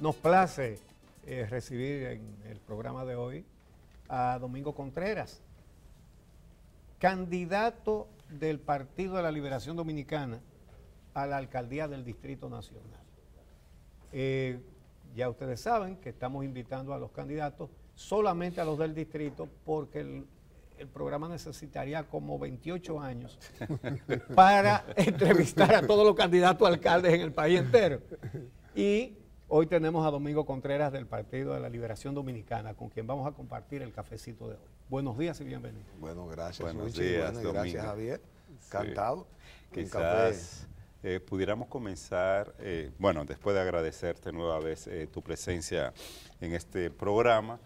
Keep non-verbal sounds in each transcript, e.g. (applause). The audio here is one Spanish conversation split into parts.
Nos place eh, recibir en el programa de hoy a Domingo Contreras, candidato del Partido de la Liberación Dominicana a la alcaldía del Distrito Nacional. Eh, ya ustedes saben que estamos invitando a los candidatos, solamente a los del distrito, porque el, programa necesitaría como 28 años para (laughs) entrevistar a todos los candidatos alcaldes en el país entero. Y Hoy tenemos a Domingo Contreras del Partido de la Liberación Dominicana, con quien vamos a compartir el cafecito de hoy. Buenos días y bienvenido. Bueno, gracias. Buenos días, Gracias, Javier. Encantado. Quizás eh, pudiéramos comenzar, eh, bueno, después de agradecerte nueva vez eh, tu presencia en este programa,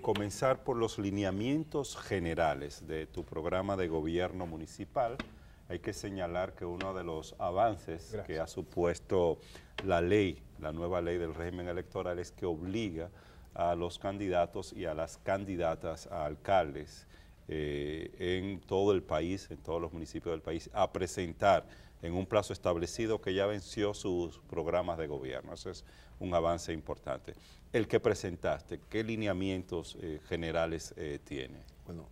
comenzar por los lineamientos generales de tu programa de gobierno municipal. Hay que señalar que uno de los avances que ha supuesto la ley la nueva ley del régimen electoral es que obliga a los candidatos y a las candidatas a alcaldes eh, en todo el país, en todos los municipios del país, a presentar en un plazo establecido que ya venció sus programas de gobierno. Eso es un avance importante. El que presentaste, ¿qué lineamientos eh, generales eh, tiene? Bueno,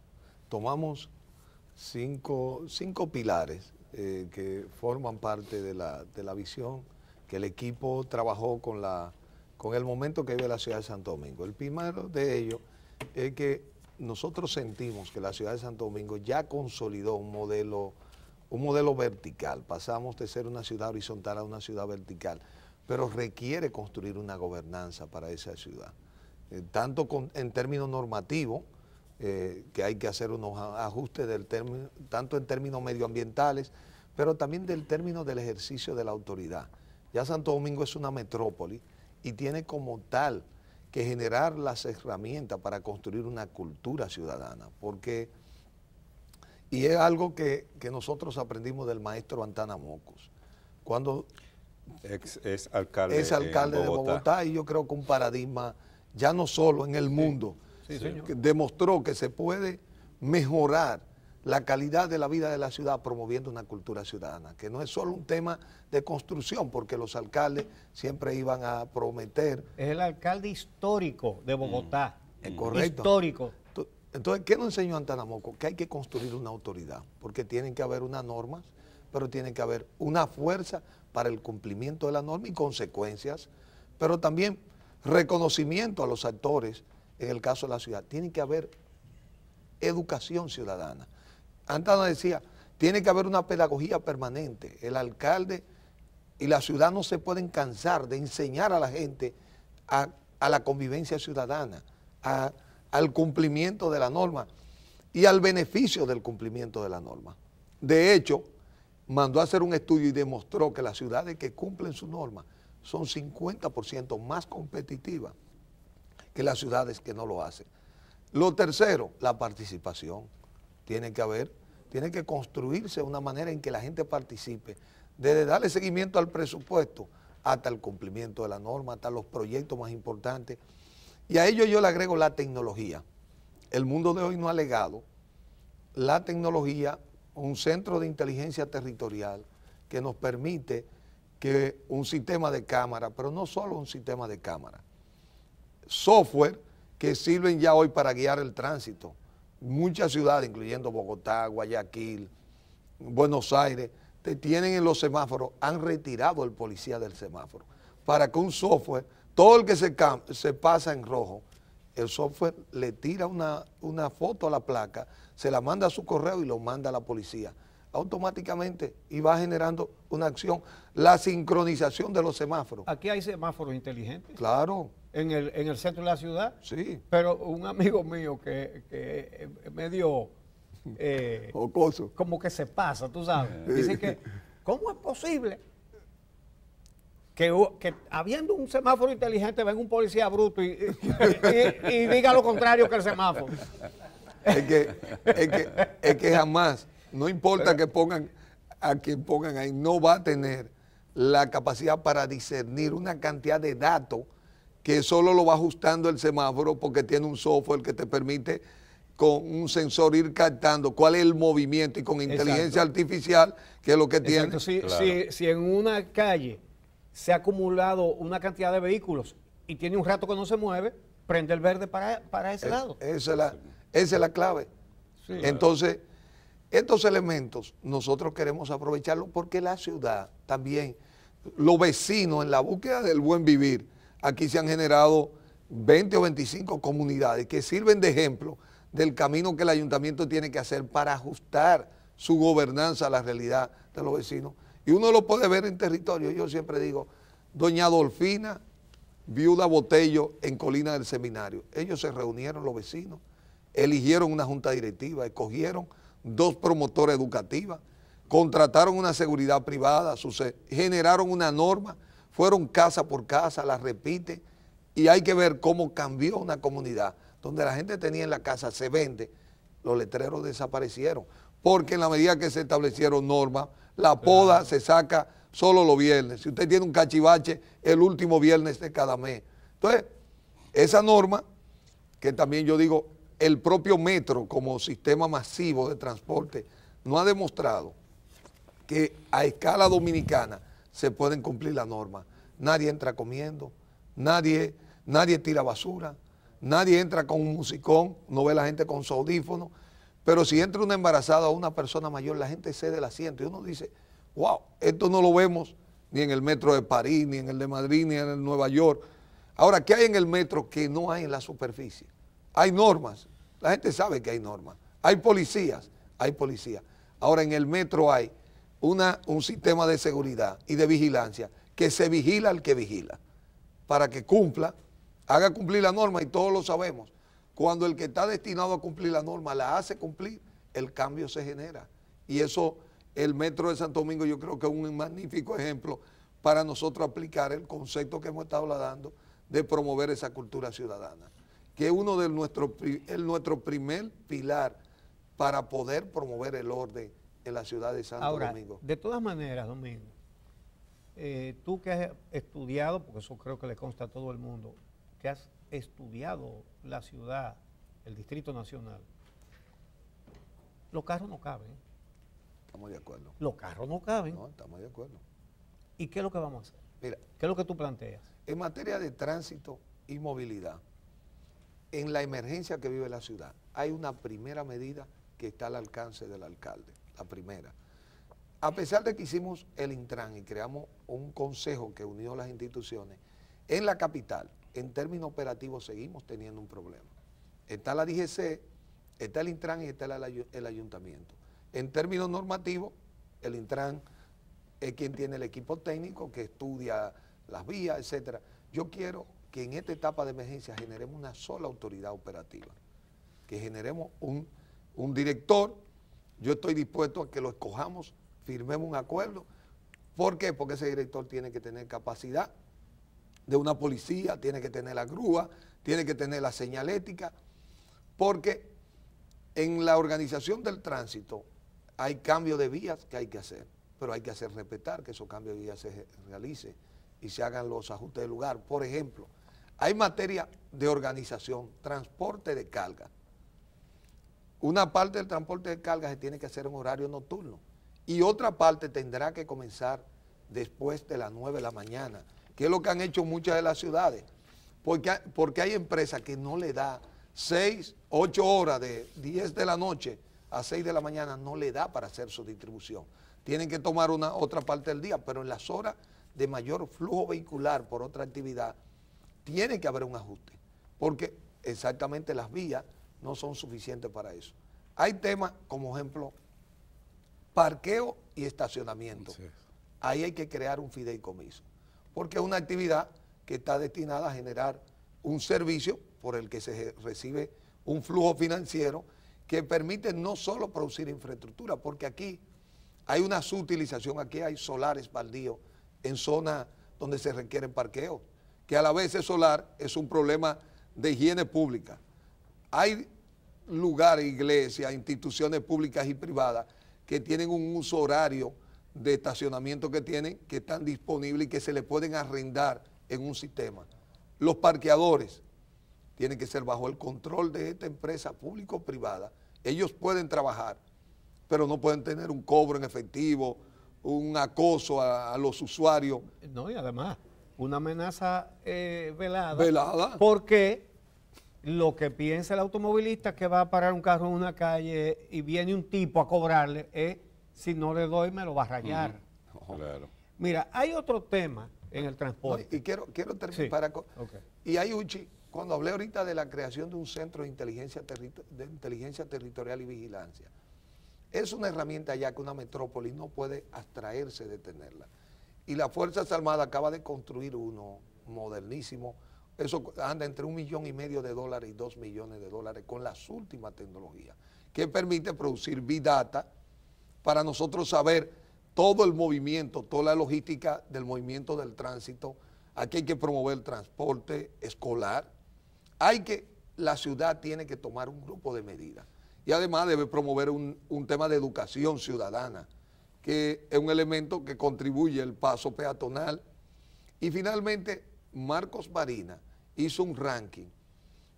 tomamos cinco, cinco pilares que forman parte de la, de la visión que el equipo trabajó con, la, con el momento que vive la ciudad de Santo Domingo. El primero de ellos es que nosotros sentimos que la ciudad de Santo Domingo ya consolidó un modelo, un modelo vertical. Pasamos de ser una ciudad horizontal a una ciudad vertical, pero requiere construir una gobernanza para esa ciudad. Eh, tanto en términos normativos, eh, que hay que hacer unos ajustes del tanto en términos medioambientales, pero también del término del ejercicio de la autoridad. Ya Santo Domingo es una metrópoli y tiene como tal que generar las herramientas para construir una cultura ciudadana, porque, y es algo que, nosotros aprendimos del maestro Antana Mocos. cuando es alcalde, es alcalde de Bogotá y yo creo que un paradigma, ya no solo en el mundo, demostró que se puede mejorar la calidad de la vida de la ciudad promoviendo una cultura ciudadana, que no es solo un tema de construcción, porque los alcaldes siempre iban a prometer. Es el alcalde histórico de mm. Bogotá. Es correcto. Histórico. Entonces, ¿qué nos enseñó Antanamoco? Que hay que construir una autoridad, porque tienen que haber unas normas, pero tiene que haber una fuerza para el cumplimiento de la norma y consecuencias, pero también reconocimiento a los actores, en el caso de la ciudad. Tiene que haber educación ciudadana antes decía, tiene que haber una pedagogía permanente. El alcalde y la ciudad no se pueden cansar de enseñar a la gente a, la convivencia ciudadana, al cumplimiento de la norma y al beneficio del cumplimiento de la norma. De hecho, mandó a hacer un estudio y demostró que las ciudades que cumplen su norma son 50% más competitivas que las ciudades que no lo hacen. Lo tercero, la participación. Tiene que haber, tiene que construirse una manera en que la gente participe, desde darle seguimiento al presupuesto hasta el cumplimiento de la norma, hasta los proyectos más importantes. Y a ello yo le agrego la tecnología. El mundo de hoy no ha legado la tecnología, un centro de inteligencia territorial que nos permite que un sistema de cámara, pero no solo un sistema de cámara, software que sirven ya hoy para guiar el tránsito, muchas ciudades, incluyendo Bogotá, Guayaquil, Buenos Aires, te tienen en los semáforos, han retirado el policía del semáforo para que un software, todo el que se, se pasa en rojo, el software le tira una, una foto a la placa, se la manda a su correo y lo manda a la policía automáticamente y va generando una acción, la sincronización de los semáforos. Aquí hay semáforos inteligentes. Claro, en el, en el centro de la ciudad. Sí. Pero un amigo mío que, que eh, medio eh, Como que se pasa, tú sabes. Dice que, ¿cómo es posible que, que, habiendo un semáforo inteligente venga un policía bruto y, y, y diga lo contrario que el semáforo. Es que, es que, es que, jamás, no importa que pongan a quien pongan ahí, no va a tener la capacidad para discernir una cantidad de datos que solo lo va ajustando el semáforo porque tiene un software que te permite con un sensor ir captando cuál es el movimiento y con inteligencia artificial, que es lo que tiene. Si, si, en una calle se ha acumulado una cantidad de vehículos y tiene un rato que no se mueve, prende el verde para, ese e, lado. Esa es la, es la clave. Entonces, estos elementos nosotros queremos aprovecharlos porque la ciudad también, los vecinos en la búsqueda del buen vivir, aquí se han generado 20 o 25 comunidades que sirven de ejemplo del camino que el ayuntamiento tiene que hacer para ajustar su gobernanza a la realidad de los vecinos. Y uno lo puede ver en territorio. Yo siempre digo, doña Dolfina, viuda Botello en Colina del Seminario. Ellos se reunieron los vecinos, eligieron una junta directiva, escogieron dos promotoras educativas, contrataron una seguridad privada, generaron una norma fueron casa por casa, las repite, y hay que ver cómo cambió una comunidad, donde la gente tenía en la casa, se vende, los letreros desaparecieron, porque en la medida que se establecieron normas, la poda se saca solo los viernes, si usted tiene un cachivache, el último viernes de cada mes. Entonces, esa norma, que también yo digo, el propio metro como sistema masivo de transporte, no ha demostrado que a escala dominicana, se pueden cumplir las normas. Nadie entra comiendo, nadie, nadie tira basura, nadie entra con un musicón, no ve la gente con su audífono, pero si entra una embarazada o una persona mayor, la gente cede el asiento y uno dice, wow, esto no lo vemos ni en el metro de París, ni en el de Madrid, ni en el de Nueva York. Ahora, ¿qué hay en el metro que no hay en la superficie? Hay normas, la gente sabe que hay normas, hay policías, hay policías. Ahora en el metro hay un sistema de seguridad y de vigilancia que se vigila al que vigila, para que cumpla, haga cumplir la norma y todos lo sabemos. Cuando el que está destinado a cumplir la norma la hace cumplir, el cambio se genera. Y eso, el Metro de Santo Domingo yo creo que es un magnífico ejemplo para nosotros aplicar el concepto que hemos estado hablando de promover esa cultura ciudadana, que es uno de nuestros nuestro primer pilar para poder promover el orden en la ciudad de Santo Ahora, Domingo. De todas maneras, Domingo, eh, tú que has estudiado, porque eso creo que le consta a todo el mundo, que has estudiado la ciudad, el Distrito Nacional, los carros no caben. Estamos de acuerdo. Los carros no caben. No, estamos de acuerdo. ¿Y qué es lo que vamos a hacer? Mira, ¿Qué es lo que tú planteas? En materia de tránsito y movilidad, en la emergencia que vive la ciudad, hay una primera medida que está al alcance del alcalde la primera. A pesar de que hicimos el Intran y creamos un consejo que unió las instituciones, en la capital, en términos operativos, seguimos teniendo un problema. Está la DGC, está el Intran y está el, ayuntamiento. En términos normativos, el Intran es quien tiene el equipo técnico que estudia las vías, etcétera. Yo quiero que en esta etapa de emergencia generemos una sola autoridad operativa, que generemos un director yo estoy dispuesto a que lo escojamos, firmemos un acuerdo. ¿Por qué? Porque ese director tiene que tener capacidad de una policía, tiene que tener la grúa, tiene que tener la señalética, porque en la organización del tránsito hay cambio de vías que hay que hacer, pero hay que hacer respetar que esos cambios de vías se realicen y se hagan los ajustes de lugar. Por ejemplo, hay materia de organización, transporte de carga. Una parte del transporte de carga se tiene que hacer en horario nocturno y otra parte tendrá que comenzar después de las 9 de la mañana, que es lo que han hecho muchas de las ciudades, porque, porque hay empresas que no le da 6, 8 horas de 10 de la noche a 6 de la mañana, no le da para hacer su distribución. Tienen que tomar una otra parte del día, pero en las horas de mayor flujo vehicular por otra actividad, tiene que haber un ajuste, porque exactamente las vías no son suficientes para eso. Hay temas, como ejemplo, parqueo y estacionamiento. Ahí hay que crear un fideicomiso, porque es una actividad que está destinada a generar un servicio por el que se recibe un flujo financiero que permite no solo producir infraestructura, porque aquí hay una subutilización, aquí hay solares baldíos en zonas donde se requieren parqueos, que a la vez el solar es un problema de higiene pública hay lugares, iglesias, instituciones públicas y privadas que tienen un uso horario de estacionamiento que tienen, que están disponibles y que se le pueden arrendar en un sistema. Los parqueadores tienen que ser bajo el control de esta empresa público-privada. Ellos pueden trabajar, pero no pueden tener un cobro en efectivo, un acoso a, los usuarios. No, y además, una amenaza eh, velada. Velada. Porque lo que piensa el automovilista que va a parar un carro en una calle y viene un tipo a cobrarle es, si no le doy, me lo va a rayar. Mira, hay otro tema en el transporte. y quiero, quiero terminar. Y hay cuando hablé ahorita de la creación de un centro de inteligencia, de inteligencia territorial y vigilancia, es una herramienta ya que una metrópoli no puede abstraerse de tenerla. Y las Fuerzas Armadas acaba de construir uno modernísimo eso anda entre un millón y medio de dólares y dos millones de dólares con las últimas tecnologías, que permite producir Big Data para nosotros saber todo el movimiento, toda la logística del movimiento del tránsito. Aquí hay que promover el transporte escolar. Hay que, la ciudad tiene que tomar un grupo de medidas. Y además debe promover un, un tema de educación ciudadana, que es un elemento que contribuye el paso peatonal. Y finalmente, Marcos Marina hizo un ranking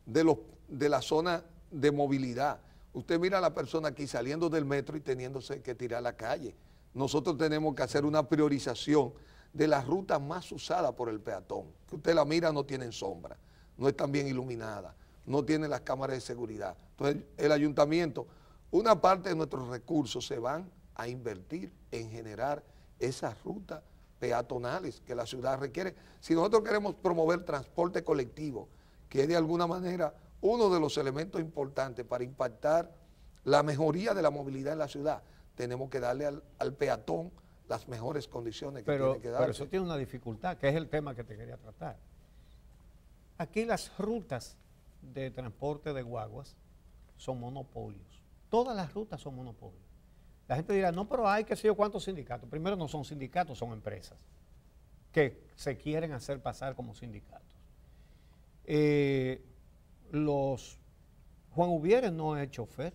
de, los, de la zona de movilidad. Usted mira a la persona aquí saliendo del metro y teniéndose que tirar a la calle. Nosotros tenemos que hacer una priorización de las rutas más usadas por el peatón. Que usted la mira, no tienen sombra, no están bien iluminadas, no tienen las cámaras de seguridad. Entonces, el ayuntamiento, una parte de nuestros recursos se van a invertir en generar esas rutas peatonales que la ciudad requiere. Si nosotros queremos promover transporte colectivo, que es de alguna manera uno de los elementos importantes para impactar la mejoría de la movilidad en la ciudad, tenemos que darle al, peatón las mejores condiciones que tiene que dar. Pero eso tiene una dificultad, que es el tema que te quería tratar. Aquí las rutas de transporte de guaguas son monopolios. Todas las rutas son monopolios. La gente dirá, no, pero hay que sé yo cuántos sindicatos. Primero, no son sindicatos, son empresas que se quieren hacer pasar como sindicatos. Eh, los Juan Ubieres no es chofer,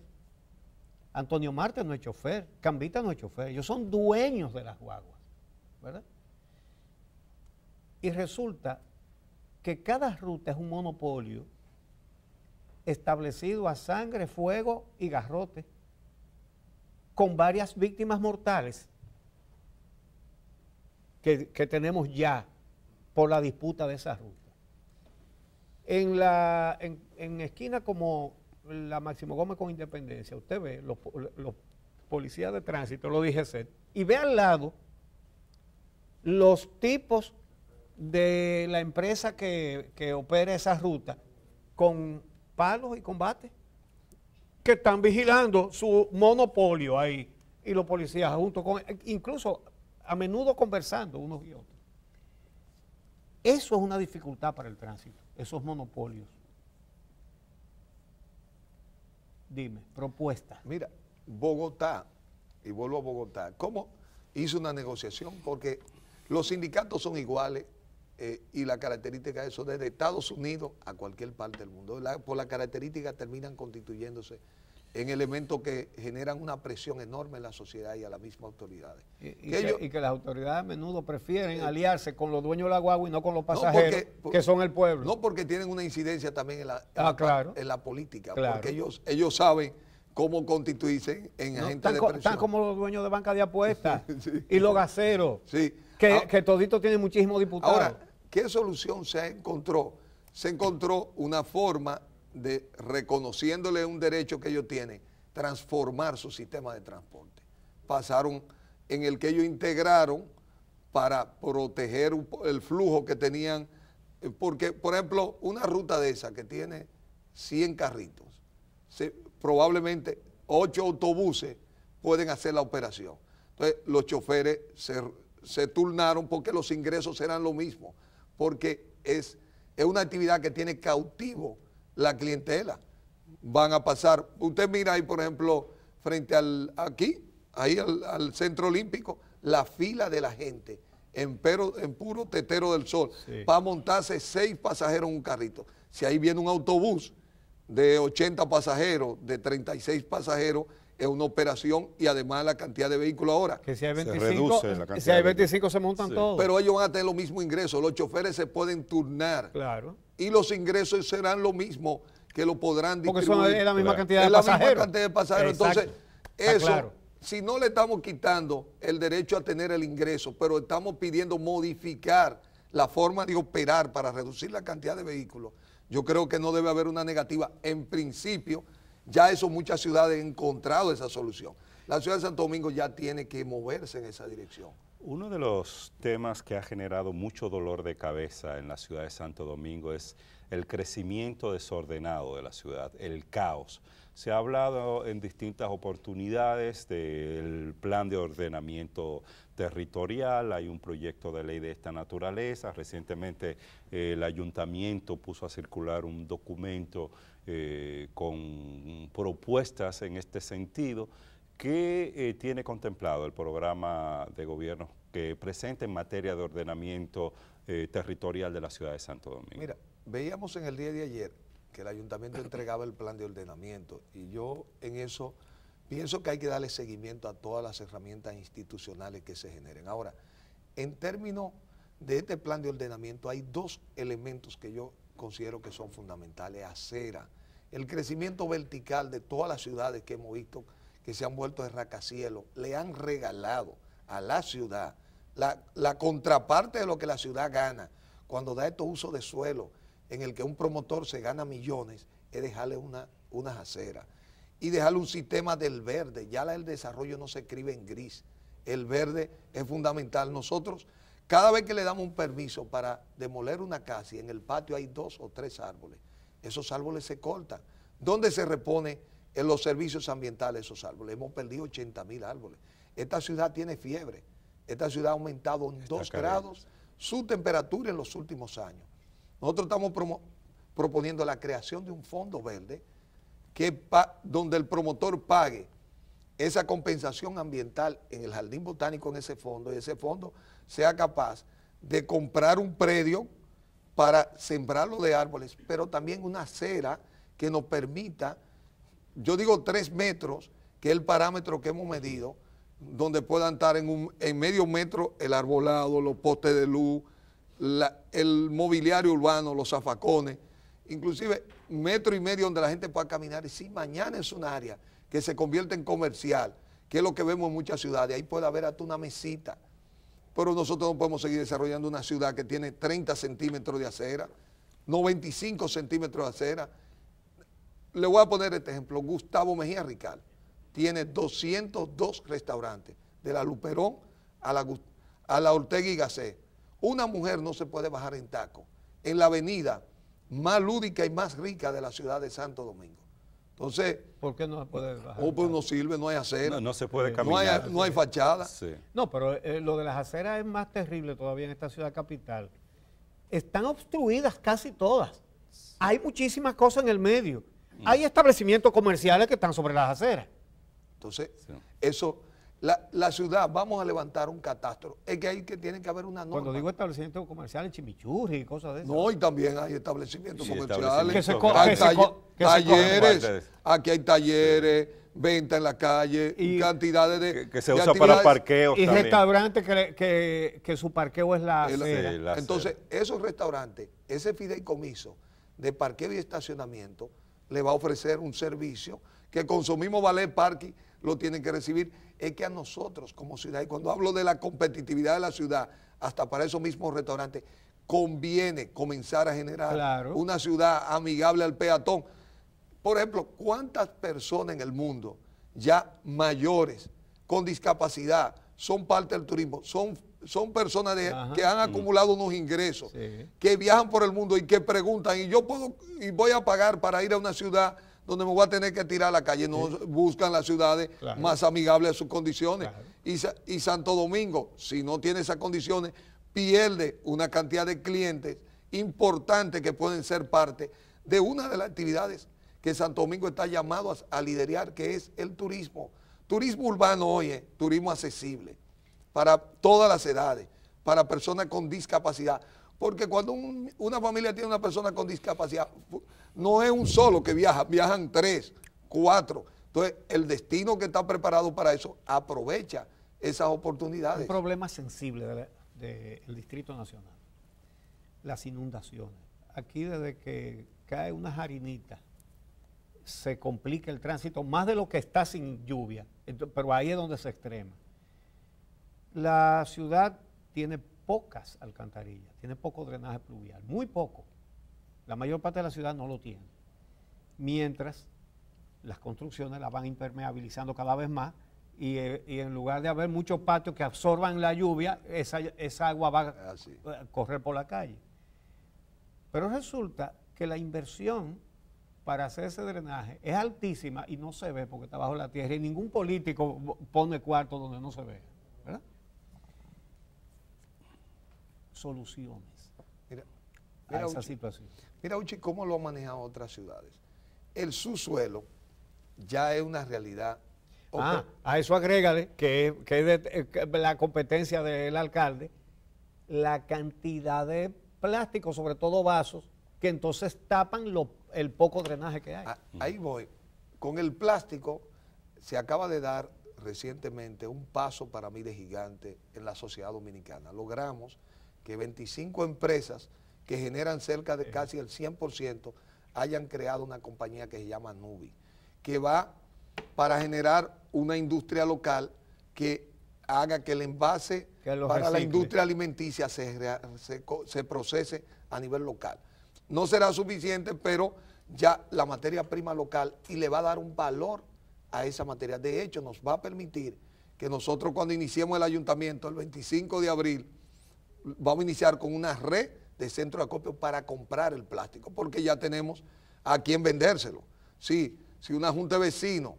Antonio Marte no es chofer, Cambita no es chofer, ellos son dueños de las guaguas, ¿verdad? Y resulta que cada ruta es un monopolio establecido a sangre, fuego y garrote con varias víctimas mortales que, tenemos ya por la disputa de esa ruta. En la en, esquina como la Máximo Gómez con Independencia, usted ve los, policías de tránsito, lo dije y ve al lado los tipos de la empresa que, que opera esa ruta con palos y combate que están vigilando su monopolio ahí y los policías junto con, incluso a menudo conversando unos y otros. Eso es una dificultad para el tránsito, esos monopolios. Dime, propuesta. Mira, Bogotá, y vuelvo a Bogotá, ¿cómo hizo una negociación? Porque los sindicatos son iguales, eh, y la característica de eso desde Estados Unidos a cualquier parte del mundo. por la característica terminan constituyéndose en elementos que generan una presión enorme en la sociedad y a las mismas autoridades. Y, que, las autoridades a menudo prefieren eh, aliarse con los dueños de la guagua y no con los pasajeros, que son el pueblo. No, porque tienen una incidencia también en la, en ah, la, política, porque ellos, ellos saben cómo constituirse en agentes de presión. Están como los dueños de banca de apuestas (laughs) y los gaseros, que, ah. que toditos tienen muchísimos diputados. ¿Qué solución se encontró? Se encontró una forma de, reconociéndole un derecho que ellos tienen, transformar su sistema de transporte. Pasaron en el que ellos integraron para proteger el flujo que tenían, eh, porque, por ejemplo, una ruta de esa que tiene 100 carritos, probablemente 8 autobuses pueden hacer la operación. Entonces, los choferes se, se turnaron porque los ingresos eran lo mismo porque es, es una actividad que tiene cautivo la clientela. Van a pasar, usted mira ahí, por ejemplo, frente al, aquí, ahí al, centro olímpico, la fila de la gente en, en puro tetero del sol va para montarse seis pasajeros en un carrito. Si ahí viene un autobús de 80 pasajeros, de 36 pasajeros, es una operación y además la cantidad de vehículos ahora. Que si hay 25, se reduce si hay 25 se montan todos. Pero ellos van a tener los mismos ingresos, los choferes se pueden turnar. Claro. Y los ingresos serán lo mismo que lo podrán distribuir. Porque son, es la misma cantidad de pasajeros. la cantidad de pasajeros. Entonces, eso, si no le estamos quitando el derecho a tener el ingreso, pero estamos pidiendo modificar la forma de operar para reducir la cantidad de vehículos, yo creo que no debe haber una negativa en principio ya eso muchas ciudades han encontrado esa solución. La ciudad de Santo Domingo ya tiene que moverse en esa dirección. Uno de los temas que ha generado mucho dolor de cabeza en la ciudad de Santo Domingo es el crecimiento desordenado de la ciudad, el caos. Se ha hablado en distintas oportunidades del plan de ordenamiento territorial, hay un proyecto de ley de esta naturaleza, recientemente el ayuntamiento puso a circular un documento eh, con propuestas en este sentido. ¿Qué eh, tiene contemplado el programa de gobierno que presenta en materia de ordenamiento eh, territorial de la ciudad de Santo Domingo? Mira, veíamos en el día de ayer que el ayuntamiento entregaba el plan de ordenamiento y yo en eso pienso que hay que darle seguimiento a todas las herramientas institucionales que se generen. Ahora, en términos de este plan de ordenamiento hay dos elementos que yo considero que son fundamentales, acera, el crecimiento vertical de todas las ciudades que hemos visto que se han vuelto de racacielos, le han regalado a la ciudad la, contraparte de lo que la ciudad gana cuando da estos usos de suelo en el que un promotor se gana millones, es dejarle una, unas aceras y dejarle un sistema del verde. Ya el desarrollo no se escribe en gris. El verde es fundamental. Nosotros cada vez que le damos un permiso para demoler una casa y en el patio hay dos o tres árboles, esos árboles se cortan. ¿Dónde se repone en los servicios ambientales esos árboles? Hemos perdido 80 mil árboles. Esta ciudad tiene fiebre. Esta ciudad ha aumentado en 2 grados su temperatura en los últimos años. Nosotros estamos proponiendo la creación de un fondo verde que donde el promotor pague esa compensación ambiental en el jardín botánico en ese fondo y ese fondo sea capaz de comprar un predio para sembrarlo de árboles, pero también una acera que nos permita, yo digo tres metros, que es el parámetro que hemos medido, donde puedan estar en, medio metro el arbolado, los postes de luz, el mobiliario urbano, los zafacones, inclusive metro y medio donde la gente pueda caminar. Y si mañana es un área que se convierte en comercial, que es lo que vemos en muchas ciudades. Ahí puede haber hasta una mesita. Pero nosotros no podemos seguir desarrollando una ciudad que tiene 30 centímetros de acera, 95 centímetros de acera. Le voy a poner este ejemplo. Gustavo Mejía Rical tiene 202 restaurantes, de la Luperón a la, a la Ortega y Gasset. Una mujer no se puede bajar en taco en la avenida más lúdica y más rica de la ciudad de Santo Domingo. Entonces, ¿por qué no se puede bajar? Pues no sirve, no hay acera. No, se puede caminar. No hay, fachada. No, pero eh, lo de las aceras es más terrible todavía en esta ciudad capital. Están obstruidas casi todas. Hay muchísimas cosas en el medio. Hay mm. establecimientos comerciales que están sobre las aceras. Entonces, eso la, ciudad, vamos a levantar un catastro. Es que hay que tiene que haber una norma. Cuando digo establecimientos comerciales, chimichurri y cosas de eso. No, y también hay establecimientos comerciales. talleres, aquí hay talleres, venta en la calle, cantidades de... Que, se usa para parqueos Y restaurantes que, que, su parqueo es la, Entonces, esos restaurantes, ese fideicomiso de parqueo y estacionamiento, le va a ofrecer un servicio que consumimos valer parque lo tienen que recibir es que a nosotros como ciudad, y cuando hablo de la competitividad de la ciudad, hasta para esos mismos restaurantes, conviene comenzar a generar una ciudad amigable al peatón. Por ejemplo, ¿cuántas personas en el mundo ya mayores, con discapacidad, son parte del turismo? Son, son personas que han mm. acumulado unos ingresos, que viajan por el mundo y que preguntan, ¿y yo puedo y voy a pagar para ir a una ciudad? donde me voy a tener que tirar a la calle. No buscan las ciudades más amigables a sus condiciones. Y, Santo Domingo, si no tiene esas condiciones, pierde una cantidad de clientes importantes que pueden ser parte de una de las actividades que Santo Domingo está llamado a, liderar, que es el turismo. Turismo urbano hoy es turismo accesible para todas las edades, para personas con discapacidad. Porque cuando una familia tiene una persona con discapacidad, no es un solo que viaja, viajan tres, cuatro. Entonces, el destino que está preparado para eso aprovecha esas oportunidades. Un problema sensible del Distrito Nacional, las inundaciones. Aquí desde que cae una jarinita, se complica el tránsito más de lo que está sin lluvia, pero ahí es donde se extrema. La ciudad tiene pocas alcantarillas, tiene poco drenaje pluvial, muy poco. La mayor parte de la ciudad no lo tiene. Mientras las construcciones las van impermeabilizando cada vez más y, eh, en lugar de haber muchos patios que absorban la lluvia, esa, agua va ah, a correr por la calle. Pero resulta que la inversión para hacer ese drenaje es altísima y no se ve porque está bajo la tierra y ningún político pone cuarto donde no se ve. soluciones mira, a esa situación. Mira, Uchi, cómo lo han manejado otras ciudades. El subsuelo ya es una realidad. Ah, a eso agrégale que, es eh, la competencia del alcalde, la cantidad de plástico, sobre todo vasos, que entonces tapan el poco drenaje que hay. Ah, ahí voy. Con el plástico se acaba de dar recientemente un paso para mí de gigante en la sociedad dominicana. Logramos que 25 empresas que generan cerca de casi el 100% hayan creado una compañía que se llama Nubi, que va para generar una industria local que haga que el envase para la industria alimenticia se, se procese a nivel local. No será suficiente, pero ya la materia prima local y le va a dar un valor a esa materia. De hecho, nos va a permitir que nosotros cuando iniciemos el ayuntamiento el 25 de abril, vamos a iniciar con una red de centro de acopio para comprar el plástico, porque ya tenemos a quien vendérselo. si una junta de vecinos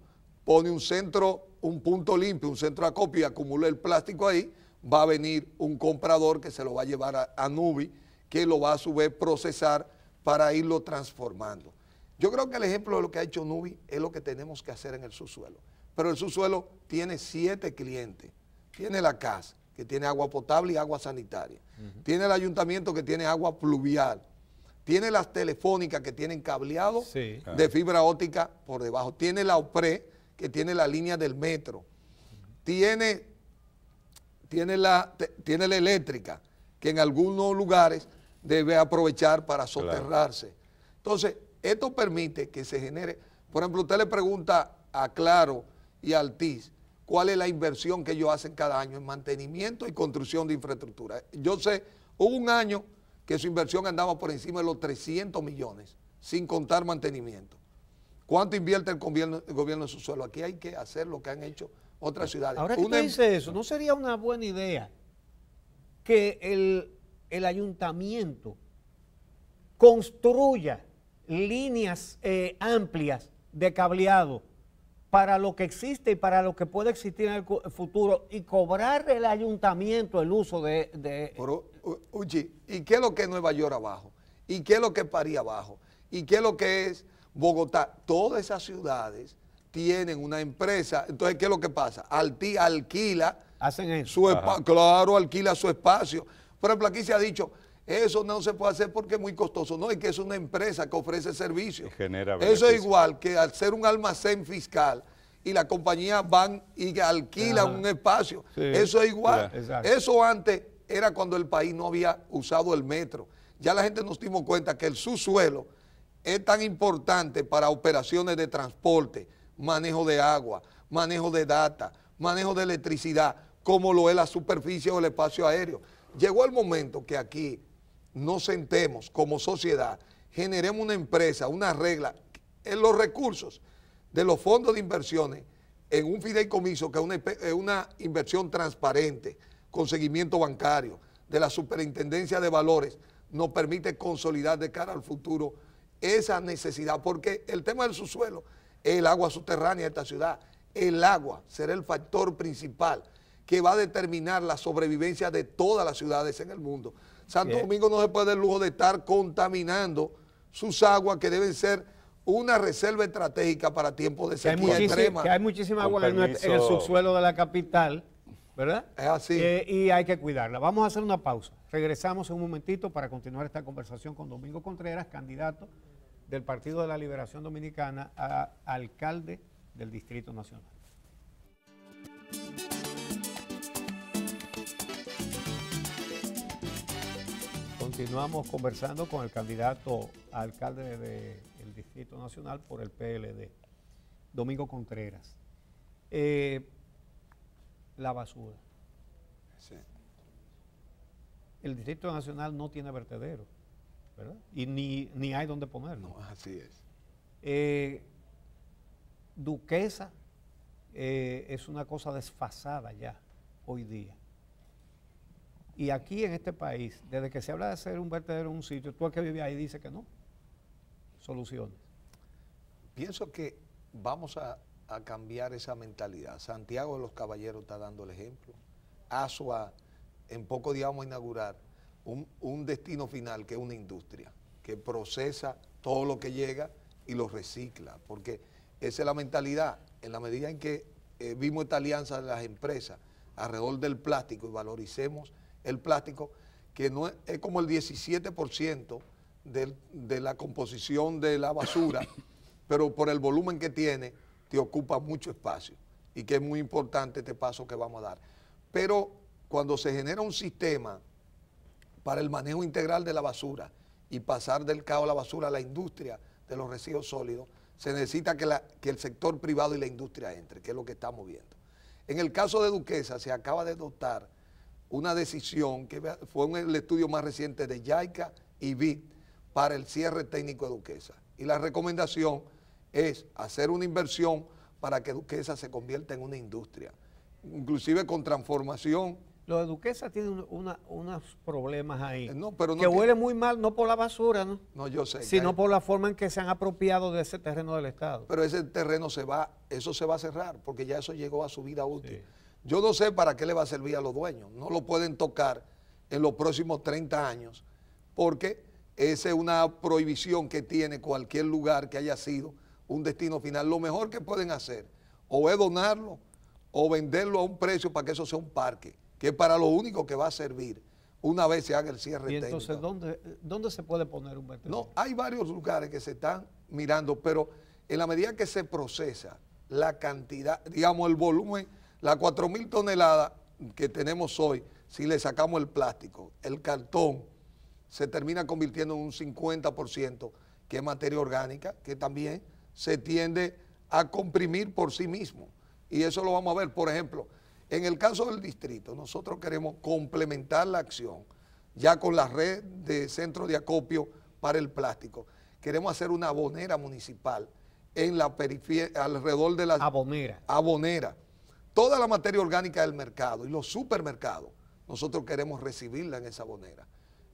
pone un centro, un punto limpio, un centro de acopio y acumula el plástico ahí, va a venir un comprador que se lo va a llevar a, a Nubi, que lo va a su vez procesar para irlo transformando. Yo creo que el ejemplo de lo que ha hecho Nubi es lo que tenemos que hacer en el subsuelo. Pero el subsuelo tiene siete clientes, tiene la casa, que tiene agua potable y agua sanitaria. Tiene el ayuntamiento que tiene agua pluvial. Tiene las telefónicas que tienen cableado de fibra óptica por debajo. Tiene la OPRE que tiene la línea del metro. Tiene, tiene, la, tiene eléctrica que en algunos lugares debe aprovechar para soterrarse. Entonces, esto permite que se genere... Por ejemplo, usted le pregunta a Claro y al Altiz cuál es la inversión que ellos hacen cada año en mantenimiento y construcción de infraestructura. Yo sé, hubo un año que su inversión andaba por encima de los 300 millones, sin contar mantenimiento. ¿Cuánto invierte el gobierno, en su suelo? Aquí hay que hacer lo que han hecho otras ciudades. Ahora usted em- dice eso, ¿no sería una buena idea que el, ayuntamiento construya líneas eh, amplias de cableado para lo que existe y para lo que puede existir en el futuro y cobrar el ayuntamiento el uso de... de... ¿y qué es lo que es Nueva York abajo? ¿Y qué es lo que es París abajo? ¿Y qué es lo que es Bogotá? Todas esas ciudades tienen una empresa. Entonces, ¿qué es lo que pasa? Alti, alquila... Hacen eso. Claro, alquila su espacio. Por ejemplo, aquí se ha dicho, eso no se puede hacer porque es muy costoso. No, es que es una empresa que ofrece servicios. Eso es igual que al ser un almacén fiscal y la compañía van y alquila un espacio. Eso es igual. Eso antes era cuando el país no había usado el metro. Ya la gente nos dimos cuenta que el subsuelo es tan importante para operaciones de transporte, manejo de agua, manejo de data, manejo de electricidad, como lo es la superficie o el espacio aéreo. Llegó el momento que aquí nos sentemos como sociedad, generemos una empresa, una regla, en los recursos de los fondos de inversiones, en un fideicomiso que es una, inversión transparente, con seguimiento bancario, de la superintendencia de valores, nos permite consolidar de cara al futuro esa necesidad, porque el tema del subsuelo es el agua subterránea de esta ciudad. El agua será el factor principal que va a determinar la sobrevivencia de todas las ciudades en el mundo. Santo Domingo no se puede dar el lujo de estar contaminando sus aguas que deben ser una reserva estratégica para tiempos de sequía hay extrema. hay muchísima agua en el, subsuelo de la capital, ¿verdad? Es así. Eh, y hay que cuidarla. Vamos a hacer una pausa. Regresamos en un momentito para continuar esta conversación con Domingo Contreras, candidato del Partido de la Liberación Dominicana a alcalde del Distrito Nacional. Continuamos conversando con el candidato a alcalde del Distrito Nacional por el PLD, Domingo Contreras. Eh, la basura. El Distrito Nacional no tiene vertedero, ¿verdad? Y ni, hay donde ponerlo. así es. Eh, Duquesa eh, es una cosa desfasada ya hoy día. Y aquí en este país, desde que se habla de hacer un vertedero en un sitio, tú el que vive ahí dice que no. Soluciones. Pienso que vamos a, cambiar esa mentalidad. Santiago de los Caballeros está dando el ejemplo. Asua, en poco días vamos a inaugurar un, destino final que es una industria, que procesa todo lo que llega y lo recicla. Porque esa es la mentalidad. En la medida en que eh, vimos esta alianza de las empresas alrededor del plástico y valoricemos el plástico, que no es, como el 17% de, de la composición de la basura, (coughs) pero por el volumen que tiene, te ocupa mucho espacio y que es muy importante este paso que vamos a dar. Pero cuando se genera un sistema para el manejo integral de la basura y pasar del cabo a la basura a la industria de los residuos sólidos, se necesita que, la, que el sector privado y la industria entre, que es lo que estamos viendo. En el caso de Duquesa se acaba de dotar una decisión que fue en el estudio más reciente de YAICA y BIT para el cierre técnico de Duquesa. Y la recomendación es hacer una inversión para que Duquesa se convierta en una industria, inclusive con transformación lo de Duquesa tiene unos problemas ahí. Eh, que, huele muy mal, no por la basura, ¿no? No, yo sé. Sino por la forma en que se han apropiado de ese terreno del Estado. Pero ese terreno se va, eso se va a cerrar, porque ya eso llegó a su vida útil. Yo no sé para qué le va a servir a los dueños. No lo pueden tocar en los próximos 30 años porque esa es una prohibición que tiene cualquier lugar que haya sido un destino final. Lo mejor que pueden hacer o es donarlo o venderlo a un precio para que eso sea un parque, que es para lo único que va a servir una vez se haga el cierre ¿Y entonces ¿dónde, se puede poner un vertedero? No, hay varios lugares que se están mirando, pero en la medida que se procesa la cantidad, digamos, el volumen las 4.000 toneladas que tenemos hoy, si le sacamos el plástico, el cartón, se termina convirtiendo en un 50%, que es materia orgánica, que también se tiende a comprimir por sí mismo. Y eso lo vamos a ver, por ejemplo, en el caso del distrito, nosotros queremos complementar la acción ya con la red de centro de acopio para el plástico. Queremos hacer una abonera municipal en la periferia, alrededor de la... Abonera. Abonera toda la materia orgánica del mercado y los supermercados, nosotros queremos recibirla en esa bonera.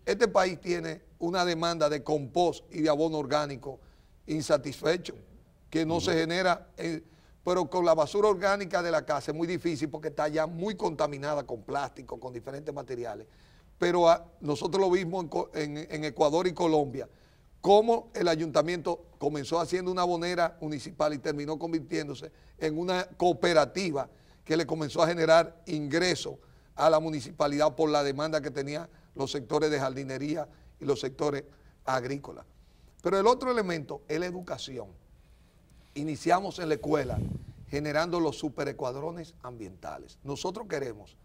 Este país tiene una demanda de compost y de abono orgánico insatisfecho, que no se genera, pero con la basura orgánica de la casa es muy difícil porque está ya muy contaminada con plástico, con diferentes materiales. Pero nosotros lo vimos en, en Ecuador y Colombia, cómo el ayuntamiento comenzó haciendo una bonera municipal y terminó convirtiéndose en una cooperativa que le comenzó a generar ingresos a la municipalidad por la demanda que tenían los sectores de jardinería y los sectores agrícolas. Pero el otro elemento es la educación. Iniciamos en la escuela generando los superecuadrones ambientales. Nosotros queremos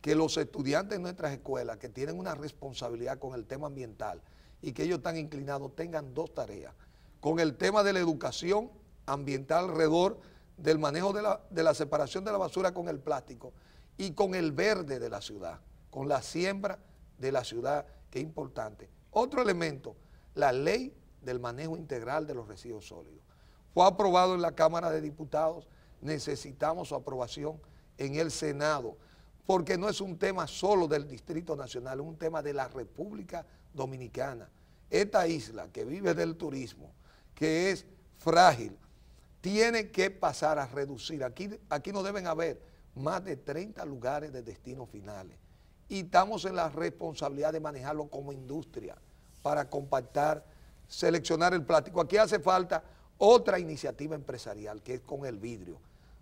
que los estudiantes de nuestras escuelas que tienen una responsabilidad con el tema ambiental y que ellos están inclinados tengan dos tareas, con el tema de la educación ambiental alrededor del manejo de la, separación de la basura con el plástico y con el verde de la ciudad, con la siembra de la ciudad, que es importante. Otro elemento, la ley del manejo integral de los residuos sólidos. Fue aprobado en la Cámara de Diputados, necesitamos su aprobación en el Senado, porque no es un tema solo del Distrito Nacional, es un tema de la República Dominicana. Esta isla que vive del turismo, que es frágil, tiene que pasar a reducir. Aquí, aquí no deben haber más de 30 lugares de destino finales. Y estamos en la responsabilidad de manejarlo como industria para compactar, seleccionar el plástico. Aquí hace falta otra iniciativa empresarial que es con el vidrio.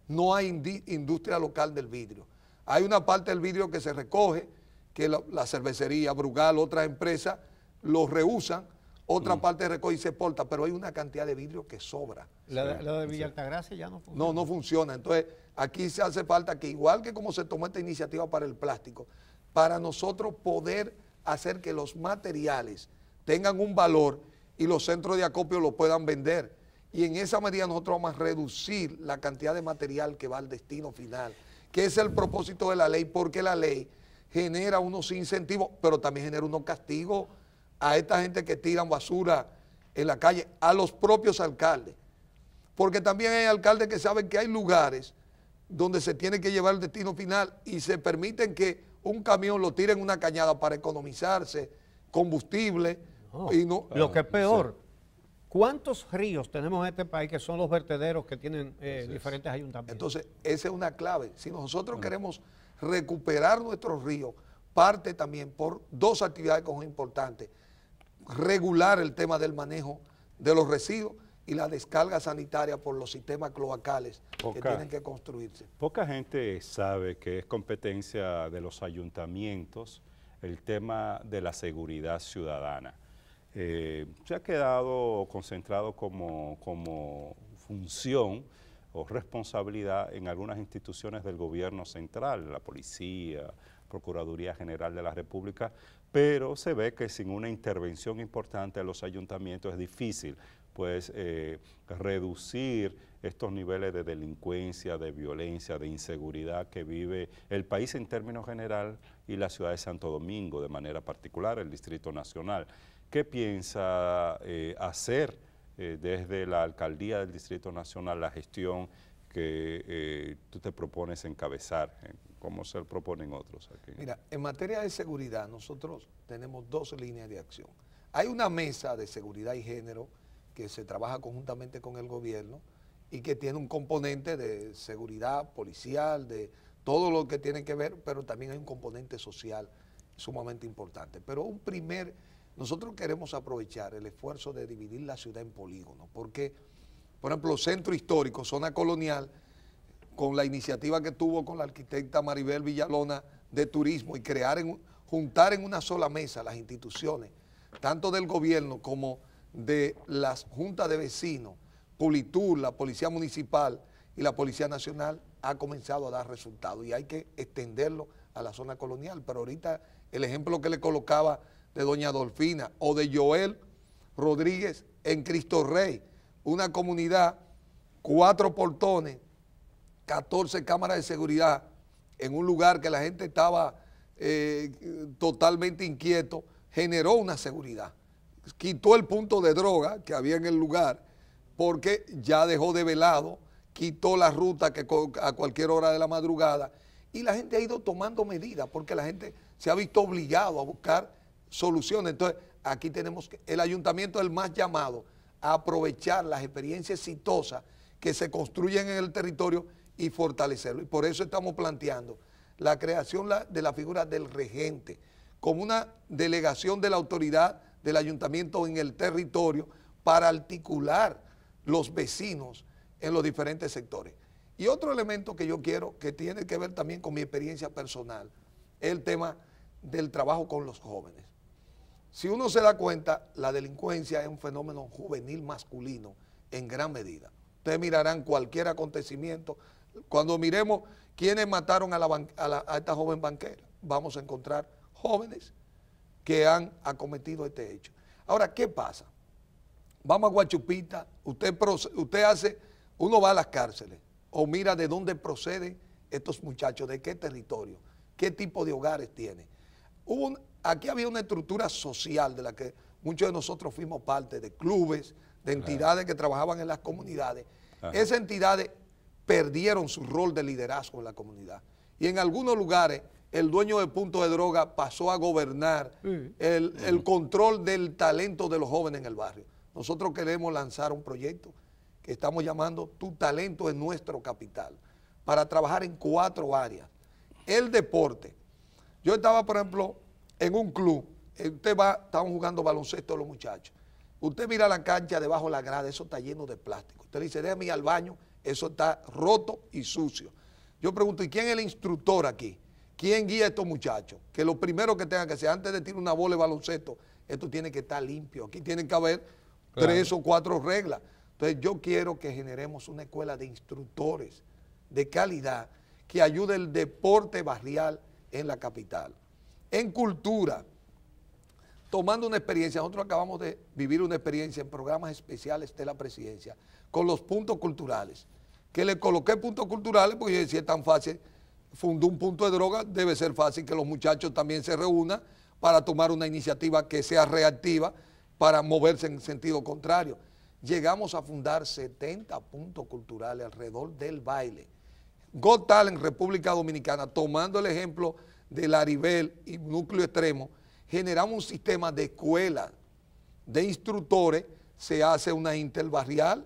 No hay industria local del vidrio. Hay una parte del vidrio que se recoge, que la, la cervecería, Brugal, otras empresas lo rehusan, otra mm. parte de recoge y se porta, pero hay una cantidad de vidrio que sobra. La, de Villa Altagracia ya no funciona. No, no funciona. Entonces, aquí se hace falta que, igual que como se tomó esta iniciativa para el plástico, para nosotros poder hacer que los materiales tengan un valor y los centros de acopio lo puedan vender. Y en esa medida nosotros vamos a reducir la cantidad de material que va al destino final, que es el propósito de la ley, porque la ley genera unos incentivos, pero también genera unos castigos a esta gente que tiran basura en la calle, a los propios alcaldes. Porque también hay alcaldes que saben que hay lugares donde se tiene que llevar el destino final y se permiten que un camión lo tire en una cañada para economizarse combustible. y no, lo que es ah, peor, ¿cuántos ríos tenemos en este país que son los vertederos que tienen eh, diferentes ayuntamientos? Entonces, esa es una clave. Si nosotros queremos recuperar nuestros ríos, parte también por dos actividades que son importantes regular el tema del manejo de los residuos y la descarga sanitaria por los sistemas cloacales que tienen que construirse. Poca gente sabe que es competencia de los ayuntamientos el tema de la seguridad ciudadana. Eh, se ha quedado concentrado como, como función o responsabilidad en algunas instituciones del gobierno central, la policía, Procuraduría General de la República, pero se ve que sin una intervención importante a los ayuntamientos es difícil pues eh, reducir estos niveles de delincuencia, de violencia, de inseguridad que vive el país en términos general y la ciudad de Santo Domingo de manera particular, el Distrito Nacional. ¿Qué piensa eh, hacer eh, desde la Alcaldía del Distrito Nacional la gestión que tú te propones encabezar como se proponen otros aquí. Mira, en materia de seguridad nosotros tenemos dos líneas de acción. Hay una mesa de seguridad y género que se trabaja conjuntamente con el gobierno y que tiene un componente de seguridad policial, de todo lo que tiene que ver, pero también hay un componente social sumamente importante. Pero un primer, nosotros queremos aprovechar el esfuerzo de dividir la ciudad en polígonos, porque, por ejemplo, centro histórico, zona colonial, con la iniciativa que tuvo con la arquitecta Maribel Villalona de turismo y crear en, juntar en una sola mesa las instituciones, tanto del gobierno como de las juntas de vecinos, Pulitur, la Policía Municipal y la Policía Nacional, ha comenzado a dar resultados y hay que extenderlo a la zona colonial. Pero ahorita el ejemplo que le colocaba de doña Dolfina o de Joel Rodríguez en Cristo Rey, una comunidad, cuatro portones, 14 cámaras de seguridad en un lugar que la gente estaba eh, totalmente inquieto, generó una seguridad. Quitó el punto de droga que había en el lugar porque ya dejó de velado, quitó la ruta que a cualquier hora de la madrugada y la gente ha ido tomando medidas porque la gente se ha visto obligado a buscar soluciones. Entonces, aquí tenemos que, el ayuntamiento el más llamado a aprovechar las experiencias exitosas que se construyen en el territorio y fortalecerlo. Y por eso estamos planteando la creación de la figura del regente como una delegación de la autoridad del ayuntamiento en el territorio para articular los vecinos en los diferentes sectores. Y otro elemento que yo quiero, que tiene que ver también con mi experiencia personal, es el tema del trabajo con los jóvenes. Si uno se da cuenta, la delincuencia es un fenómeno juvenil masculino en gran medida. Ustedes mirarán cualquier acontecimiento cuando miremos quiénes mataron a, la a, esta joven banquera, vamos a encontrar jóvenes que han acometido este hecho. Ahora, ¿qué pasa? Vamos a Guachupita, usted, usted hace, uno va a las cárceles o mira de dónde proceden estos muchachos, de qué territorio, qué tipo de hogares tienen. aquí había una estructura social de la que muchos de nosotros fuimos parte, de clubes, de entidades que trabajaban en las comunidades. Esas entidades perdieron su rol de liderazgo en la comunidad. Y en algunos lugares el dueño de punto de droga pasó a gobernar el, control del talento de los jóvenes en el barrio. Nosotros queremos lanzar un proyecto que estamos llamando Tu talento es nuestro capital, para trabajar en cuatro áreas. El deporte. Yo estaba, por ejemplo, en un club, eh, usted va, estaban jugando baloncesto los muchachos. Usted mira la cancha debajo de la grada, eso está lleno de plástico. Usted le dice, déjame ir al baño eso está roto y sucio. Yo pregunto, ¿y quién es el instructor aquí? ¿Quién guía a estos muchachos? Que lo primero que tengan que hacer, antes de tirar una bola de baloncesto, esto tiene que estar limpio. Aquí tienen que haber tres o cuatro reglas. Entonces yo quiero que generemos una escuela de instructores de calidad que ayude el deporte barrial en la capital. En cultura, tomando una experiencia, nosotros acabamos de vivir una experiencia en programas especiales de la presidencia con los puntos culturales que le coloqué puntos culturales, porque si es tan fácil, fundó un punto de droga, debe ser fácil que los muchachos también se reúnan para tomar una iniciativa que sea reactiva para moverse en sentido contrario. Llegamos a fundar 70 puntos culturales alrededor del baile. Got Talent República Dominicana, tomando el ejemplo de Laribel y Núcleo Extremo, generamos un sistema de escuelas, de instructores, se hace una interbarrial,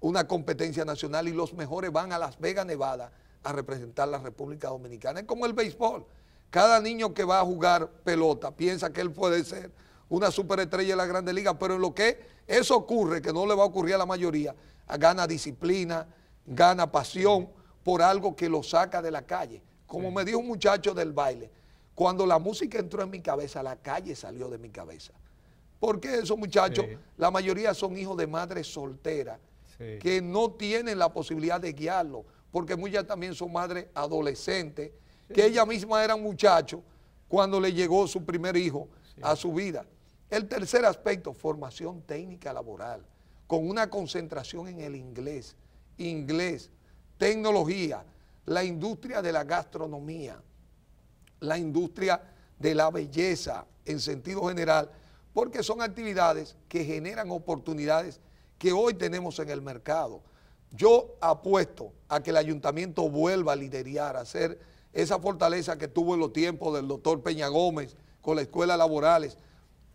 una competencia nacional y los mejores van a Las Vegas, Nevada, a representar la República Dominicana. Es como el béisbol. Cada niño que va a jugar pelota piensa que él puede ser una superestrella de la Grande Liga, pero en lo que eso ocurre, que no le va a ocurrir a la mayoría, gana disciplina, gana pasión por algo que lo saca de la calle. Como me dijo un muchacho del baile, cuando la música entró en mi cabeza, la calle salió de mi cabeza. Porque esos muchachos, la mayoría son hijos de madres solteras que no tienen la posibilidad de guiarlo, porque muchas también son madres adolescentes, que ella misma era muchacho cuando le llegó su primer hijo a su vida. El tercer aspecto, formación técnica laboral, con una concentración en el inglés, inglés, tecnología, la industria de la gastronomía, la industria de la belleza en sentido general, porque son actividades que generan oportunidades que hoy tenemos en el mercado. Yo apuesto a que el ayuntamiento vuelva a liderar, a hacer esa fortaleza que tuvo en los tiempos del doctor Peña Gómez con la escuela laborales,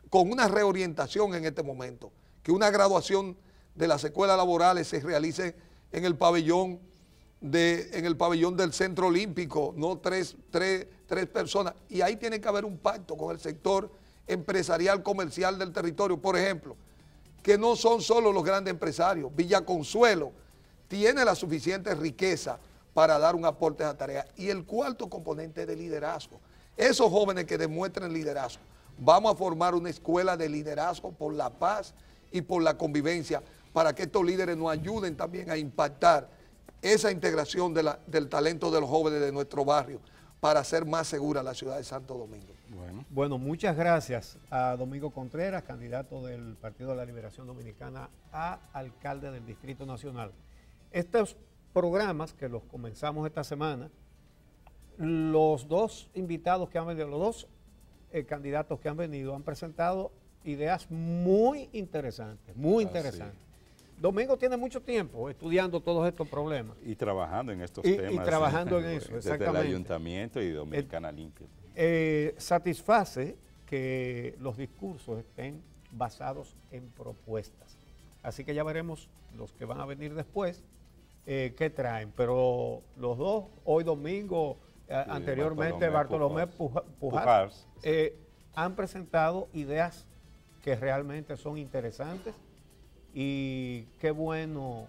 con una reorientación en este momento, que una graduación de las escuelas laborales se realice en el pabellón, de, en el pabellón del Centro Olímpico, no tres, tres, tres personas. Y ahí tiene que haber un pacto con el sector empresarial comercial del territorio. Por ejemplo, que no son solo los grandes empresarios. Villaconsuelo tiene la suficiente riqueza para dar un aporte a la tarea. Y el cuarto componente de liderazgo. Esos jóvenes que demuestren liderazgo. Vamos a formar una escuela de liderazgo por la paz y por la convivencia para que estos líderes nos ayuden también a impactar esa integración del talento de los jóvenes de nuestro barrio para hacer más segura la ciudad de Santo Domingo. Bueno. muchas gracias a Domingo Contreras, candidato del Partido de la Liberación Dominicana a alcalde del Distrito Nacional. Estos programas que los comenzamos esta semana, los dos invitados que han venido, los dos eh, candidatos que han venido han presentado ideas muy interesantes, muy interesantes. Domingo tiene mucho tiempo estudiando todos estos problemas. Y trabajando en estos temas. Y trabajando eh, en eso, exactamente. Desde el ayuntamiento y Dominicana Limpia. Eh, satisface que los discursos estén basados en propuestas. Así que ya veremos los que van a venir después eh, qué traen. Pero los dos, hoy domingo, eh, anteriormente Bartolomé, Pujar, han presentado ideas que realmente son interesantes y qué bueno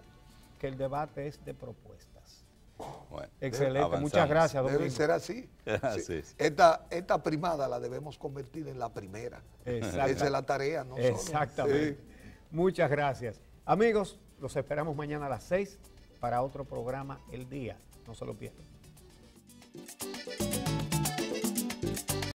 que el debate es de propuestas. Excelente, muchas gracias, Debe ser así. (laughs) Ah, esta, esta primada la debemos convertir en la primera. Esa es la tarea, ¿no? Exactamente. Muchas gracias. Amigos, los esperamos mañana a las 6 para otro programa El Día. No se lo pierdan.